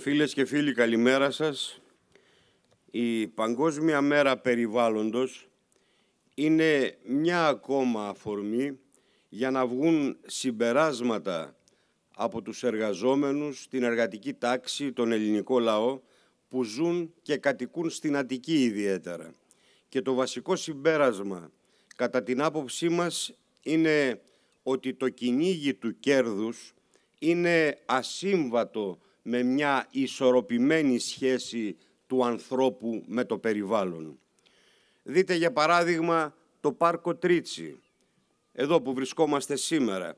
Φίλες και φίλοι, καλημέρα σας. Η Παγκόσμια Μέρα Περιβάλλοντος είναι μια ακόμα αφορμή για να βγουν συμπεράσματα από τους εργαζόμενους, την εργατική τάξη, τον ελληνικό λαό, που ζουν και κατοικούν στην Αττική ιδιαίτερα. Και το βασικό συμπέρασμα, κατά την άποψή μας, είναι ότι το κυνήγι του κέρδους είναι ασύμβατο με μια ισορροπημένη σχέση του ανθρώπου με το περιβάλλον. Δείτε για παράδειγμα το πάρκο Τρίτσι, εδώ που βρισκόμαστε σήμερα,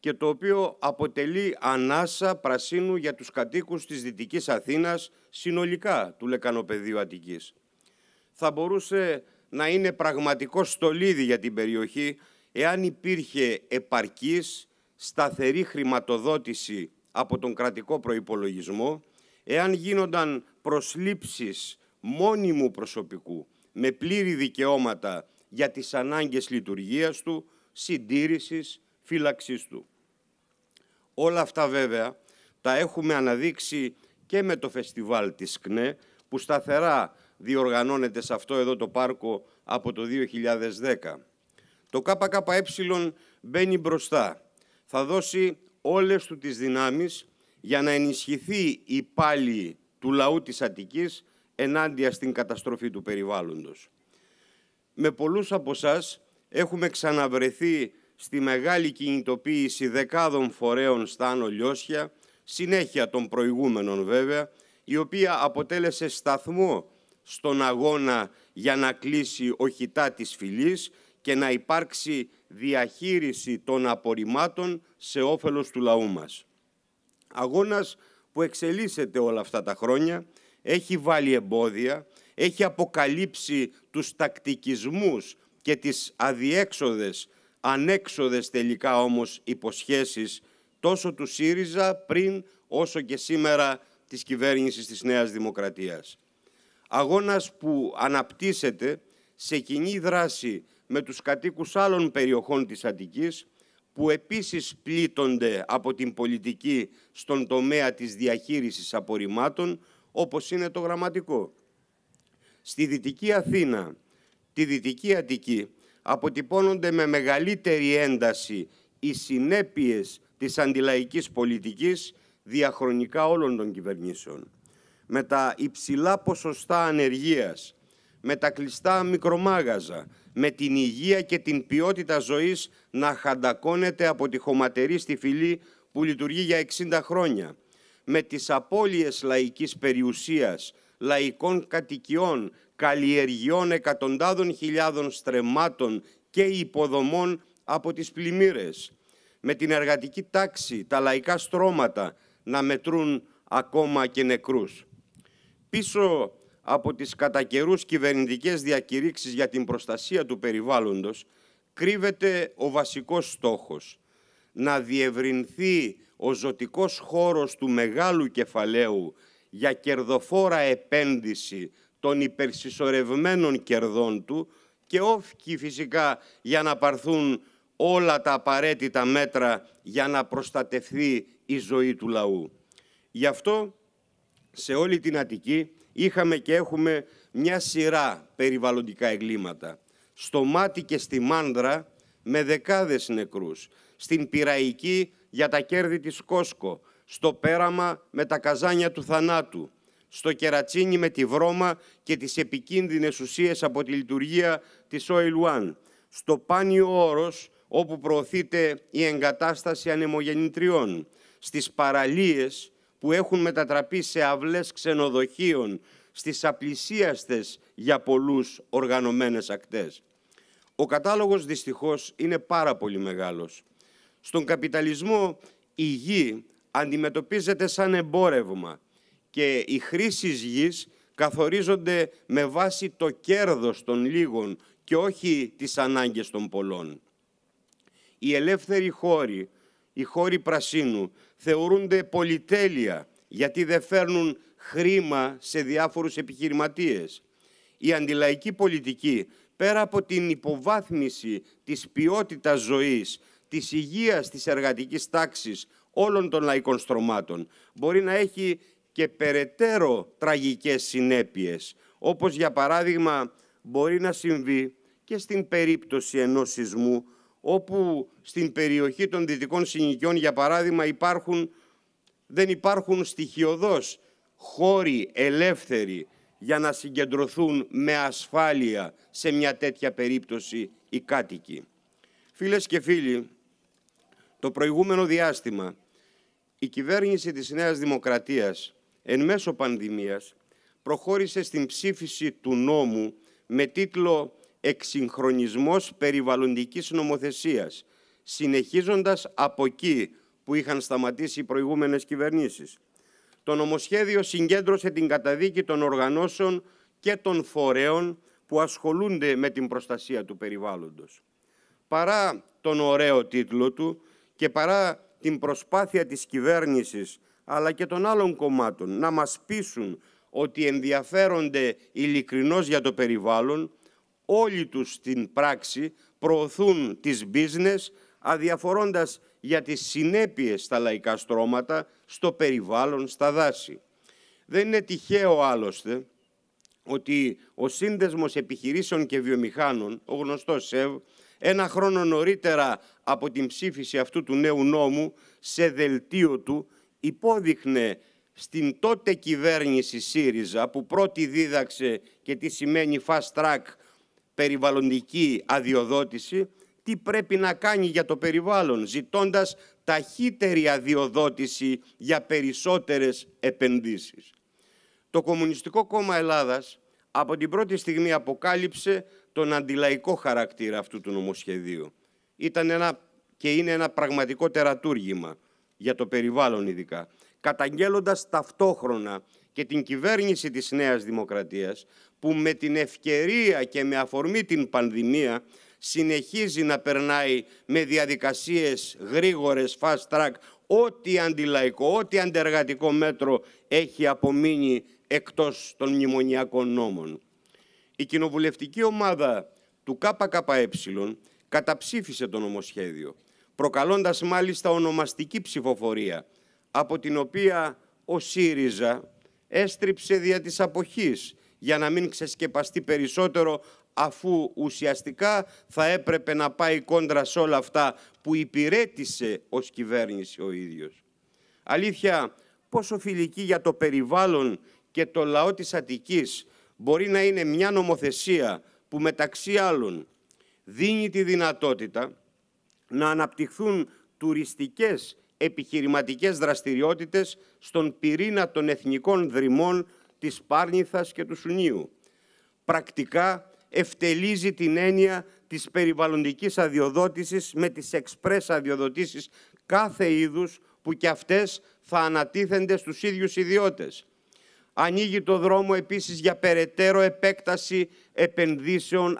και το οποίο αποτελεί ανάσα πρασίνου για τους κατοίκους της Δυτικής Αθήνας συνολικά του Λεκανοπεδίου Αττικής. Θα μπορούσε να είναι πραγματικό στολίδι για την περιοχή εάν υπήρχε επαρκής σταθερή χρηματοδότηση από τον κρατικό προϋπολογισμό, εάν γίνονταν προσλήψεις μόνιμου προσωπικού με πλήρη δικαιώματα για τις ανάγκες λειτουργίας του, συντήρησης, φύλαξής του. Όλα αυτά βέβαια τα έχουμε αναδείξει και με το φεστιβάλ της ΚΝΕ που σταθερά διοργανώνεται σε αυτό εδώ το πάρκο από το 2010. Το ΚΚΕ μπαίνει μπροστά. Θα δώσει όλες του τις δυνάμεις για να ενισχυθεί η πάλι του λαού της Αττικής ενάντια στην καταστροφή του περιβάλλοντος. Με πολλούς από εσάς έχουμε ξαναβρεθεί στη μεγάλη κινητοποίηση δεκάδων φορέων στα Άνω συνέχεια των προηγούμενων βέβαια, η οποία αποτέλεσε σταθμό στον αγώνα για να κλείσει ο χιτά της φυλής και να υπάρξει διαχείριση των απορριμμάτων σε όφελος του λαού μας. Αγώνας που εξελίσσεται όλα αυτά τα χρόνια, έχει βάλει εμπόδια, έχει αποκαλύψει τους τακτικισμούς και τις αδιέξοδες, ανέξοδες τελικά όμως υποσχέσεις τόσο του ΣΥΡΙΖΑ πριν όσο και σήμερα της κυβέρνησης της Νέας Δημοκρατίας. Αγώνας που αναπτύσσεται σε κοινή δράση με τους κατοίκους άλλων περιοχών της Αττικής, που επίσης πλήττονται από την πολιτική στον τομέα της διαχείρισης απορριμμάτων, όπως είναι το γραμματικό. Στη Δυτική Αθήνα, τη Δυτική Αττική, αποτυπώνονται με μεγαλύτερη ένταση οι συνέπειες της αντιλαϊκής πολιτικής διαχρονικά όλων των κυβερνήσεων. Με τα υψηλά ποσοστά ανεργίας, με τα κλειστά μικρομάγαζα, με την υγεία και την ποιότητα ζωής να χαντακώνεται από τη χωματερή στη φυλή που λειτουργεί για 60 χρόνια, με τις απώλειες λαϊκής περιουσίας, λαϊκών κατοικιών, καλλιεργιών εκατοντάδων χιλιάδων στρεμάτων και υποδομών από τις πλημμύρες, με την εργατική τάξη, τα λαϊκά στρώματα να μετρούν ακόμα και νεκρούς. Πίσω από τις κατά καιρούς κυβερνητικές διακηρύξεις για την προστασία του περιβάλλοντος κρύβεται ο βασικός στόχος να διευρυνθεί ο ζωτικός χώρος του μεγάλου κεφαλαίου για κερδοφόρα επένδυση των υπερσυσσωρευμένων κερδών του και όφκι φυσικά για να παρθούν όλα τα απαραίτητα μέτρα για να προστατευθεί η ζωή του λαού. Γι' αυτό σε όλη την Αττική είχαμε και έχουμε μια σειρά περιβαλλοντικά εγκλήματα. Στο Μάτι και στη Μάνδρα με δεκάδες νεκρούς. Στην Πυραϊκή για τα κέρδη της Κόσκο. Στο Πέραμα με τα καζάνια του θανάτου. Στο Κερατσίνι με τη βρώμα και τις επικίνδυνες ουσίες από τη λειτουργία της Oil One. Στο Πάνιο Όρος όπου προωθείται η εγκατάσταση ανεμογεννητριών. Στις παραλίες που έχουν μετατραπεί σε αυλές ξενοδοχείων στις απλησίαστες για πολλούς οργανωμένες ακτές. Ο κατάλογος δυστυχώς είναι πάρα πολύ μεγάλος. Στον καπιταλισμό η γη αντιμετωπίζεται σαν εμπόρευμα και οι χρήσεις γης καθορίζονται με βάση το κέρδος των λίγων και όχι τις ανάγκες των πολλών. Οι ελεύθεροι χώροι οι χώροι πρασίνου θεωρούνται πολυτέλεια γιατί δεν φέρνουν χρήμα σε διάφορους επιχειρηματίες. Η αντιλαϊκή πολιτική, πέρα από την υποβάθμιση της ποιότητας ζωής, της υγείας της εργατικής τάξης όλων των λαϊκών στρωμάτων, μπορεί να έχει και περαιτέρω τραγικές συνέπειες, όπως για παράδειγμα μπορεί να συμβεί και στην περίπτωση ενός σεισμού όπου στην περιοχή των Δυτικών Συνοικιών, για παράδειγμα, υπάρχουν, δεν υπάρχουν στοιχειοδός χώροι ελεύθεροι για να συγκεντρωθούν με ασφάλεια σε μια τέτοια περίπτωση οι κάτοικοι. Φίλες και φίλοι, το προηγούμενο διάστημα η κυβέρνηση της Νέας Δημοκρατίας εν μέσω πανδημίας προχώρησε στην ψήφιση του νόμου με τίτλο εξυγχρονισμός περιβαλλοντικής νομοθεσίας, συνεχίζοντας από εκεί που είχαν σταματήσει οι προηγούμενες κυβερνήσεις. Το νομοσχέδιο συγκέντρωσε την καταδίκη των οργανώσεων και των φορέων που ασχολούνται με την προστασία του περιβάλλοντος. Παρά τον ωραίο τίτλο του και παρά την προσπάθεια της κυβέρνησης αλλά και των άλλων κομμάτων να μας πείσουν ότι ενδιαφέρονται ειλικρινώς για το περιβάλλον, όλοι τους στην πράξη προωθούν τις business αδιαφορώντας για τις συνέπειες στα λαϊκά στρώματα, στο περιβάλλον, στα δάση. Δεν είναι τυχαίο άλλωστε ότι ο Σύνδεσμος Επιχειρήσεων και Βιομηχάνων, ο γνωστός ΣΕΒ, ένα χρόνο νωρίτερα από την ψήφιση αυτού του νέου νόμου, σε δελτίο του υπόδειχνε στην τότε κυβέρνηση ΣΥΡΙΖΑ, που πρώτη δίδαξε και τι σημαίνει fast track περιβαλλοντική αδειοδότηση, τι πρέπει να κάνει για το περιβάλλον, ζητώντας ταχύτερη αδειοδότηση για περισσότερες επενδύσεις. Το Κομμουνιστικό Κόμμα Ελλάδας από την πρώτη στιγμή αποκάλυψε τον αντιλαϊκό χαρακτήρα αυτού του νομοσχεδίου. Ήταν ένα και είναι ένα πραγματικό τερατούργημα για το περιβάλλον ειδικά, καταγγέλλοντας ταυτόχρονα και την κυβέρνηση της Νέας Δημοκρατίας που με την ευκαιρία και με αφορμή την πανδημία συνεχίζει να περνάει με διαδικασίες γρήγορες, fast track, ό,τι αντιλαϊκό, ό,τι αντεργατικό μέτρο έχει απομείνει εκτός των μνημονιακών νόμων. Η κοινοβουλευτική ομάδα του ΚΚΕ καταψήφισε το νομοσχέδιο, προκαλώντας μάλιστα ονομαστική ψηφοφορία, από την οποία ο ΣΥΡΙΖΑ, έστριψε δια της αποχής για να μην ξεσκεπαστεί περισσότερο αφού ουσιαστικά θα έπρεπε να πάει κόντρα σε όλα αυτά που υπηρέτησε ως κυβέρνηση ο ίδιος. Αλήθεια, πόσο φιλική για το περιβάλλον και το λαό της Αττικής μπορεί να είναι μια νομοθεσία που μεταξύ άλλων δίνει τη δυνατότητα να αναπτυχθούν τουριστικές επιχειρηματικές δραστηριότητες στον πυρήνα των εθνικών δρυμών της Πάρνηθας και του Σουνίου. Πρακτικά ευτελίζει την έννοια της περιβαλλοντικής αδειοδότησης με τις εξπρές αδειοδοτήσεις κάθε είδους που κι αυτές θα ανατίθενται στους ίδιους ιδιώτες. Ανοίγει το δρόμο επίσης για περαιτέρω επέκταση επενδύσεων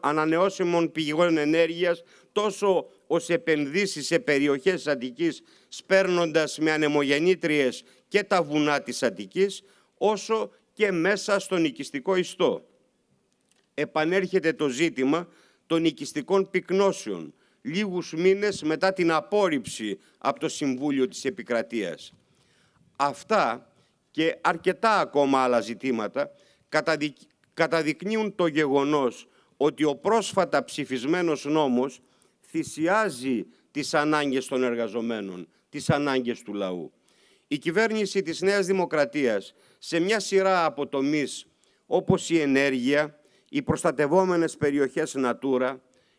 ανανεώσιμων πηγών ενέργειας τόσο ως επενδύσεις σε περιοχές Αττικής σπέρνοντας με ανεμογεννήτριες και τα βουνά της Αττικής, όσο και μέσα στον οικιστικό ιστό. Επανέρχεται το ζήτημα των οικιστικών πυκνώσεων, λίγους μήνες μετά την απόρριψη από το Συμβούλιο της Επικρατείας. Αυτά και αρκετά ακόμα άλλα ζητήματα καταδεικνύουν το γεγονός ότι ο πρόσφατα ψηφισμένος νόμος θυσιάζει τις ανάγκες των εργαζομένων, τις ανάγκες του λαού. Η κυβέρνηση της Νέας Δημοκρατίας σε μια σειρά από τομείς όπως η ενέργεια, οι προστατευόμενες περιοχές Natura,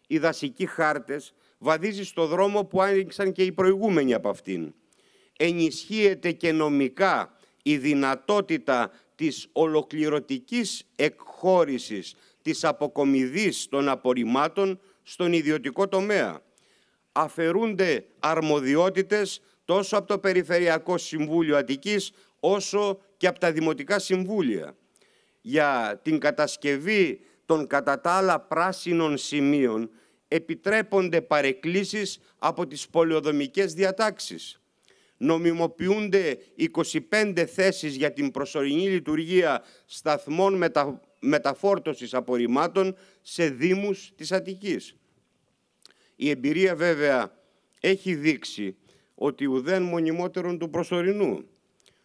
οι δασικοί χάρτες, βαδίζει στο δρόμο που άνοιξαν και οι προηγούμενοι από αυτήν. Ενισχύεται και νομικά η δυνατότητα της ολοκληρωτικής εκχώρησης της αποκομιδής των απορριμμάτων στον ιδιωτικό τομέα. Αφαιρούνται αρμοδιότητες τόσο από το Περιφερειακό Συμβούλιο Αττικής όσο και από τα Δημοτικά Συμβούλια. Για την κατασκευή των κατά τα άλλα πράσινων σημείων επιτρέπονται παρεκκλήσεις από τις πολεοδομικές διατάξεις. Νομιμοποιούνται 25 θέσεις για την προσωρινή λειτουργία σταθμών μετα μεταφόρτωσης απορριμμάτων σε δήμους της Αττικής. Η εμπειρία βέβαια έχει δείξει ότι ουδέν μονιμότερον του προσωρινού.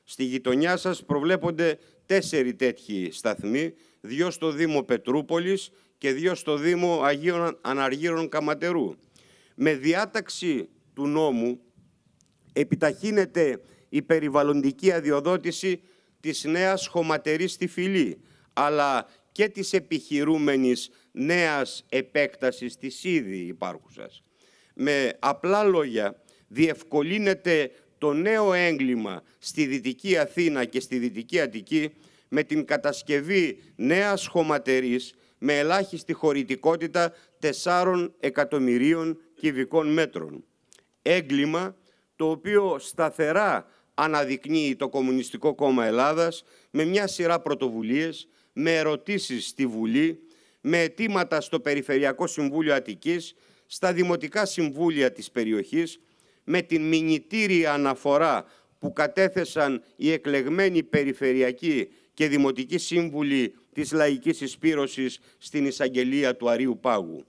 Στη γειτονιά σας προβλέπονται τέσσερι τέτοιοι σταθμοί, δύο στο Δήμο Πετρούπολης και δύο στο Δήμο Αγίων Αναργύρων Καματερού. Με διάταξη του νόμου επιταχύνεται η περιβαλλοντική αδειοδότηση της νέας χωματερής στη φυλή, αλλά και της επιχειρούμενης νέας επέκτασης της ήδη υπάρχουσας. Με απλά λόγια, διευκολύνεται το νέο έγκλημα στη Δυτική Αθήνα και στη Δυτική Αττική με την κατασκευή νέας χωματερής με ελάχιστη χωρητικότητα 4 εκατομμυρίων κυβικών μέτρων. Έγκλημα το οποίο σταθερά αναδεικνύει το Κομμουνιστικό Κόμμα Ελλάδας με μια σειρά πρωτοβουλίες με ερωτήσεις στη Βουλή, με αιτήματα στο Περιφερειακό Συμβούλιο Αττικής, στα Δημοτικά Συμβούλια της περιοχής, με την μηνυτήρια αναφορά που κατέθεσαν οι εκλεγμένοι περιφερειακοί και δημοτικοί σύμβουλοι της Λαϊκής Εισπύρωσης στην εισαγγελία του Αρίου Πάγου.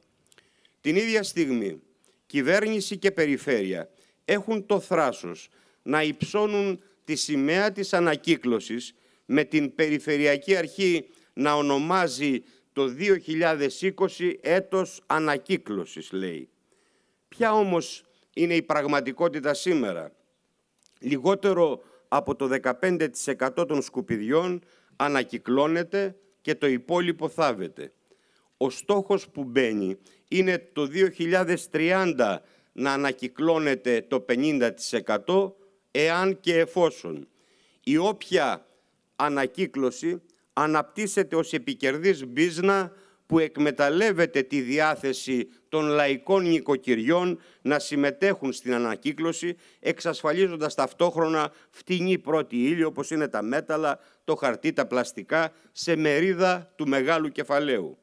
Την ίδια στιγμή, κυβέρνηση και περιφέρεια έχουν το θράσος να υψώνουν τη σημαία της ανακύκλωσης με την Περιφερειακή Αρχή να ονομάζει το 2020 έτος ανακύκλωσης, λέει. Ποια όμως είναι η πραγματικότητα σήμερα. Λιγότερο από το 15% των σκουπιδιών ανακυκλώνεται και το υπόλοιπο θάβεται. Ο στόχος που μπαίνει είναι το 2030 να ανακυκλώνεται το 50% εάν και εφόσον. Η όποια ανακύκλωση αναπτύσσεται ως επικερδής μπίζνα που εκμεταλλεύεται τη διάθεση των λαϊκών νοικοκυριών να συμμετέχουν στην ανακύκλωση, εξασφαλίζοντας ταυτόχρονα φτηνή πρώτη ύλη, όπως είναι τα μέταλλα, το χαρτί, τα πλαστικά, σε μερίδα του μεγάλου κεφαλαίου.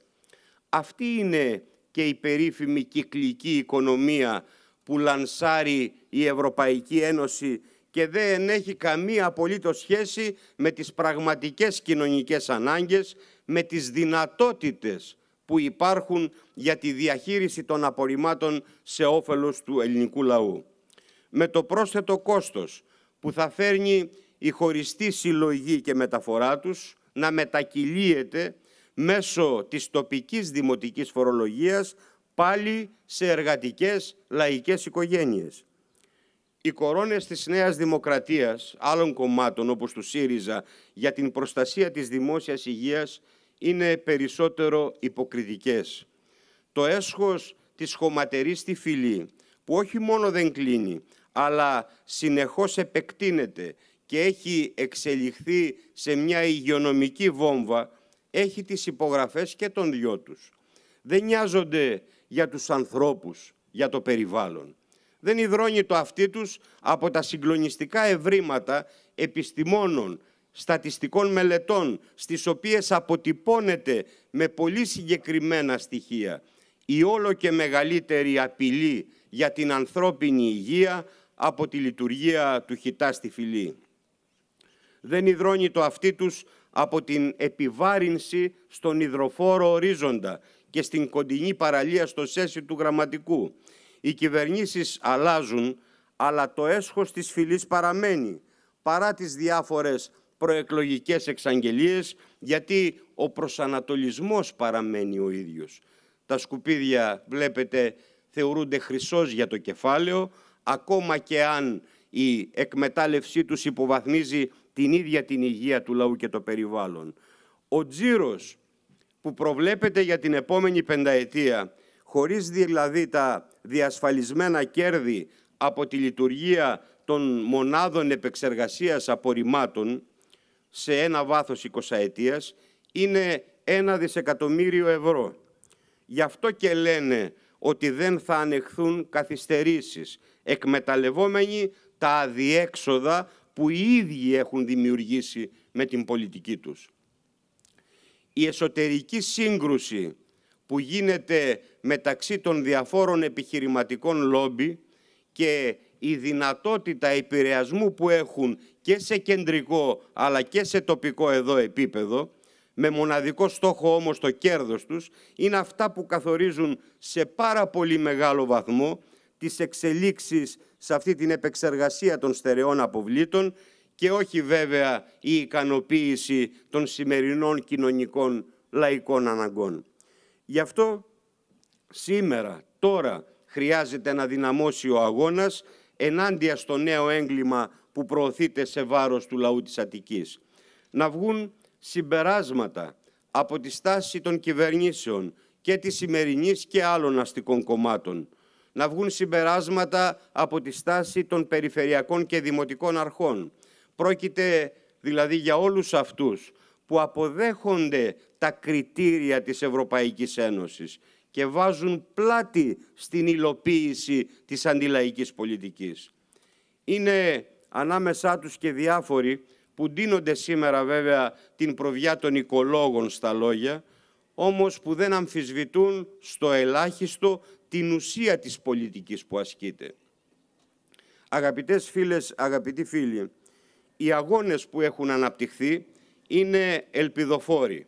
Αυτή είναι και η περίφημη κυκλική οικονομία που λανσάρει η Ευρωπαϊκή Ένωση και δεν έχει καμία απολύτως σχέση με τις πραγματικές κοινωνικές ανάγκες, με τις δυνατότητες που υπάρχουν για τη διαχείριση των απορριμμάτων σε όφελος του ελληνικού λαού. Με το πρόσθετο κόστος που θα φέρνει η χωριστή συλλογή και μεταφορά τους να μετακυλίεται μέσω της τοπικής δημοτικής φορολογίας πάλι σε εργατικές λαϊκές οικογένειες. Οι κορώνες της Νέας Δημοκρατίας, άλλων κομμάτων όπως του ΣΥΡΙΖΑ, για την προστασία της δημόσιας υγείας είναι περισσότερο υποκριτικές. Το έσχος της χωματερής στη φυλή, που όχι μόνο δεν κλείνει, αλλά συνεχώς επεκτείνεται και έχει εξελιχθεί σε μια υγειονομική βόμβα, έχει τις υπογραφές και των δυο τους. Δεν νοιάζονται για τους ανθρώπους, για το περιβάλλον δεν υδρώνει το αυτί τους από τα συγκλονιστικά ευρήματα επιστημόνων, στατιστικών μελετών, στις οποίες αποτυπώνεται με πολύ συγκεκριμένα στοιχεία η όλο και μεγαλύτερη απειλή για την ανθρώπινη υγεία από τη λειτουργία του χιτά στη φυλή. Δεν υδρώνει το αυτί τους από την επιβάρυνση στον υδροφόρο ορίζοντα και στην κοντινή παραλία στο σέση του γραμματικού, οι κυβερνήσεις αλλάζουν, αλλά το έσχος της φυλής παραμένει, παρά τις διάφορες προεκλογικές εξαγγελίες, γιατί ο προσανατολισμός παραμένει ο ίδιος. Τα σκουπίδια, βλέπετε, θεωρούνται χρυσός για το κεφάλαιο, ακόμα και αν η εκμετάλλευσή τους υποβαθμίζει την ίδια την υγεία του λαού και το περιβάλλον. Ο τζίρος που προβλέπεται για την επόμενη πενταετία χωρίς δηλαδή τα διασφαλισμένα κέρδη από τη λειτουργία των μονάδων επεξεργασίας απορριμμάτων σε ένα βάθος 20 ετίας, είναι ένα δισεκατομμύριο ευρώ. Γι' αυτό και λένε ότι δεν θα ανεχθούν καθυστερήσεις, εκμεταλλευόμενοι τα αδιέξοδα που οι ίδιοι έχουν δημιουργήσει με την πολιτική τους. Η εσωτερική σύγκρουση που γίνεται μεταξύ των διαφόρων επιχειρηματικών λόμπι και η δυνατότητα επηρεασμού που έχουν και σε κεντρικό αλλά και σε τοπικό εδώ επίπεδο, με μοναδικό στόχο όμως το κέρδος τους, είναι αυτά που καθορίζουν σε πάρα πολύ μεγάλο βαθμό τις εξελίξεις σε αυτή την επεξεργασία των στερεών αποβλήτων και όχι βέβαια η ικανοποίηση των σημερινών κοινωνικών λαϊκών αναγκών. Γι' αυτό σήμερα, τώρα, χρειάζεται να δυναμώσει ο αγώνας ενάντια στο νέο έγκλημα που προωθείται σε βάρος του λαού της Αττικής. Να βγουν συμπεράσματα από τη στάση των κυβερνήσεων και της σημερινής και άλλων αστικών κομμάτων. Να βγουν συμπεράσματα από τη στάση των περιφερειακών και δημοτικών αρχών. Πρόκειται δηλαδή για όλους αυτούς που αποδέχονται τα κριτήρια της Ευρωπαϊκής Ένωσης και βάζουν πλάτη στην υλοποίηση της αντιλαϊκής πολιτικής. Είναι ανάμεσά τους και διάφοροι που ντύνονται σήμερα βέβαια την προβιά των οικολόγων στα λόγια, όμως που δεν αμφισβητούν στο ελάχιστο την ουσία της πολιτικής που ασκείται. Αγαπητές φίλες, αγαπητοί φίλοι, οι αγώνες που έχουν αναπτυχθεί είναι ελπιδοφόροι,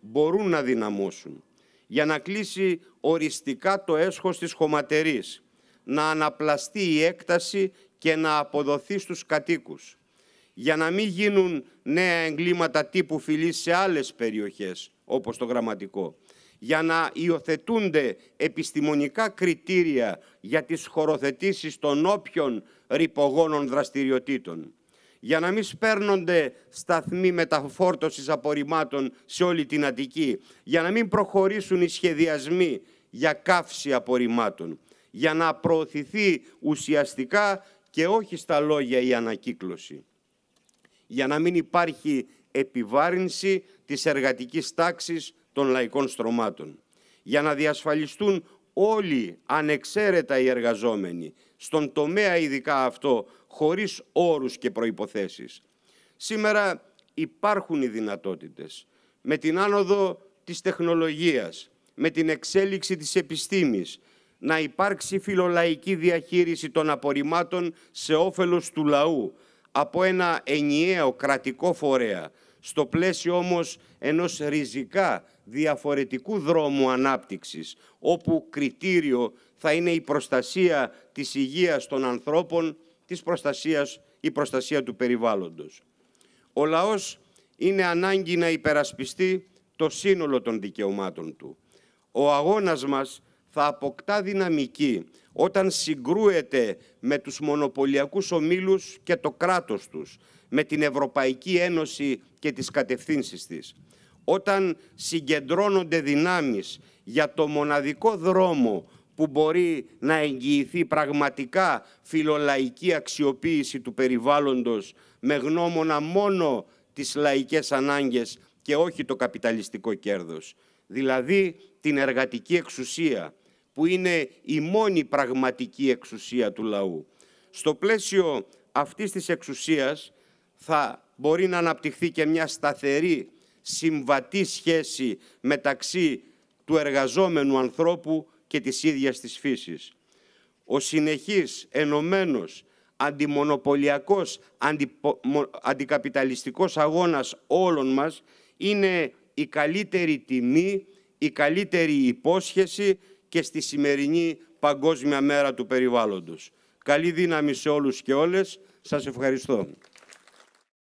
μπορούν να δυναμώσουν για να κλείσει οριστικά το έσχος της χωματερής, να αναπλαστεί η έκταση και να αποδοθεί στους κατοίκους, για να μην γίνουν νέα εγκλήματα τύπου φυλής σε άλλες περιοχές, όπως το γραμματικό, για να υιοθετούνται επιστημονικά κριτήρια για τις χωροθετήσεις των όποιων ρηπογόνων δραστηριοτήτων για να μην σπέρνονται σταθμοί μεταφόρτωσης απορριμμάτων σε όλη την Αττική, για να μην προχωρήσουν οι σχεδιασμοί για καύση απορριμμάτων, για να προωθηθεί ουσιαστικά και όχι στα λόγια η ανακύκλωση, για να μην υπάρχει επιβάρυνση της εργατικής τάξης των λαϊκών στρωμάτων, για να διασφαλιστούν όλοι ανεξαίρετα οι εργαζόμενοι, στον τομέα ειδικά αυτό χωρίς όρους και προϋποθέσεις. Σήμερα υπάρχουν οι δυνατότητες. Με την άνοδο της τεχνολογίας, με την εξέλιξη της επιστήμης, να υπάρξει φιλολαϊκή διαχείριση των απορριμμάτων σε όφελος του λαού από ένα ενιαίο κρατικό φορέα, στο πλαίσιο όμως ενός ριζικά διαφορετικού δρόμου ανάπτυξης, όπου κριτήριο θα είναι η προστασία της υγείας των ανθρώπων της προστασίας ή προστασία του περιβάλλοντος. Ο λαός είναι ανάγκη να υπερασπιστεί το σύνολο των δικαιωμάτων του. Ο αγώνας μας θα αποκτά δυναμική όταν συγκρούεται με τους μονοπωλιακούς ομίλους και το κράτος τους, με την Ευρωπαϊκή Ένωση και τις κατευθύνσεις της. Όταν συγκεντρώνονται δυνάμεις για το μοναδικό δρόμο που μπορεί να εγγυηθεί πραγματικά φιλολαϊκή αξιοποίηση του περιβάλλοντος με γνώμονα μόνο τις λαϊκές ανάγκες και όχι το καπιταλιστικό κέρδος. Δηλαδή την εργατική εξουσία που είναι η μόνη πραγματική εξουσία του λαού. Στο πλαίσιο αυτής της εξουσίας θα μπορεί να αναπτυχθεί και μια σταθερή συμβατή σχέση μεταξύ του εργαζόμενου ανθρώπου και της ίδιας της φύσης. Ο συνεχής, ενωμένος, αντιμονοπολιακός, αντιπο, αντικαπιταλιστικός αγώνας όλων μας είναι η καλύτερη τιμή, η καλύτερη υπόσχεση και στη σημερινή Παγκόσμια Μέρα του Περιβάλλοντος. Καλή δύναμη σε όλους και όλες. Σας ευχαριστώ.